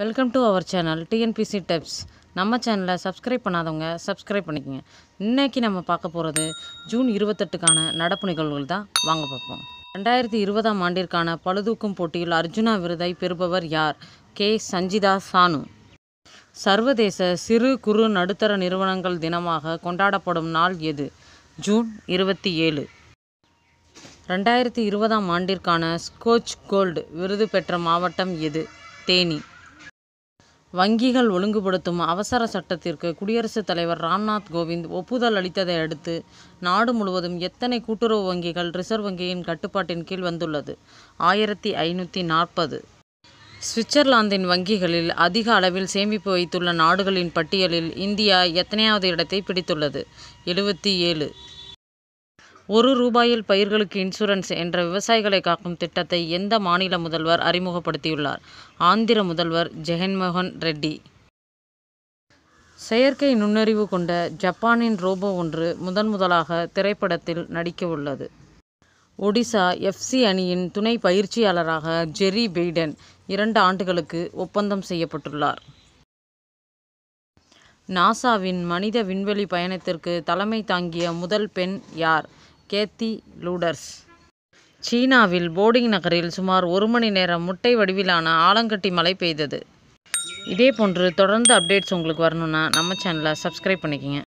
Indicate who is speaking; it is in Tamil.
Speaker 1: welcome to our channel TNPSC tips நம்ம சேனலை சப்ஸ்கிரைப் பண்ணாதவங்க சப்ஸ்கிரைப் பண்ணிக்கோங்க இன்றைக்கி நம்ம பார்க்க போகிறது ஜூன் இருபத்தெட்டுக்கான நடப்பு நிகழ்வுகள் தான் வாங்க பார்ப்போம் ரெண்டாயிரத்தி இருபதாம் ஆண்டிற்கான பழுதூக்கும் போட்டியில் அர்ஜுனா விருதை பெறுபவர் யார் கே சஞ்சிதா சானு சர்வதேச சிறு குறு நடுத்தர நிறுவனங்கள் தினமாக கொண்டாடப்படும் நாள் எது ஜூன் இருபத்தி ஏழு ரெண்டாயிரத்தி இருபதாம் ஆண்டிற்கான ஸ்கோச் கோல்டு விருது பெற்ற மாவட்டம் எது தேனி வங்கிகள் ஒழுங்குபடுத்தும் அவசர சட்டத்திற்கு குடியரசுத் தலைவர் ராம்நாத் கோவிந்த் ஒப்புதல் அளித்ததை அடுத்து நாடு முழுவதும் எத்தனை கூட்டுறவு வங்கிகள் ரிசர்வ் வங்கியின் கட்டுப்பாட்டின் கீழ் வந்துள்ளது ஆயிரத்தி ஐநூற்றி நாற்பது சுவிட்சர்லாந்தின் வங்கிகளில் அதிக அளவில் சேமிப்பு வைத்துள்ள நாடுகளின் பட்டியலில் இந்தியா எத்தனையாவது இடத்தை பிடித்துள்ளது எழுபத்தி ஏழு ஒரு ரூபாயில் பயிர்களுக்கு இன்சூரன்ஸ் என்ற விவசாயிகளை காக்கும் திட்டத்தை எந்த மாநில முதல்வர் அறிமுகப்படுத்தியுள்ளார் ஆந்திர முதல்வர் ஜெகன்மோகன் ரெட்டி செயற்கை நுண்ணறிவு கொண்ட ஜப்பானின் ரோபோ ஒன்று முதன் முதலாக திரைப்படத்தில் நடிக்க உள்ளது ஒடிசா எஃப்சி அணியின் துணை பயிற்சியாளராக ஜெரி பெய்டன் இரண்டு ஆண்டுகளுக்கு ஒப்பந்தம் செய்யப்பட்டுள்ளார் நாசாவின் மனித விண்வெளி பயணத்திற்கு தலைமை தாங்கிய முதல் பெண் யார் கேத்தி லூடர்ஸ் சீனாவில் போடிங் நகரில் சுமார் ஒரு மணி நேரம் முட்டை வடிவிலான ஆலங்கட்டி மழை பெய்தது இதே போன்று தொடர்ந்து அப்டேட்ஸ் உங்களுக்கு வரணும்னா நம்ம சேனலை சப்ஸ்கிரைப் பண்ணிக்கோங்க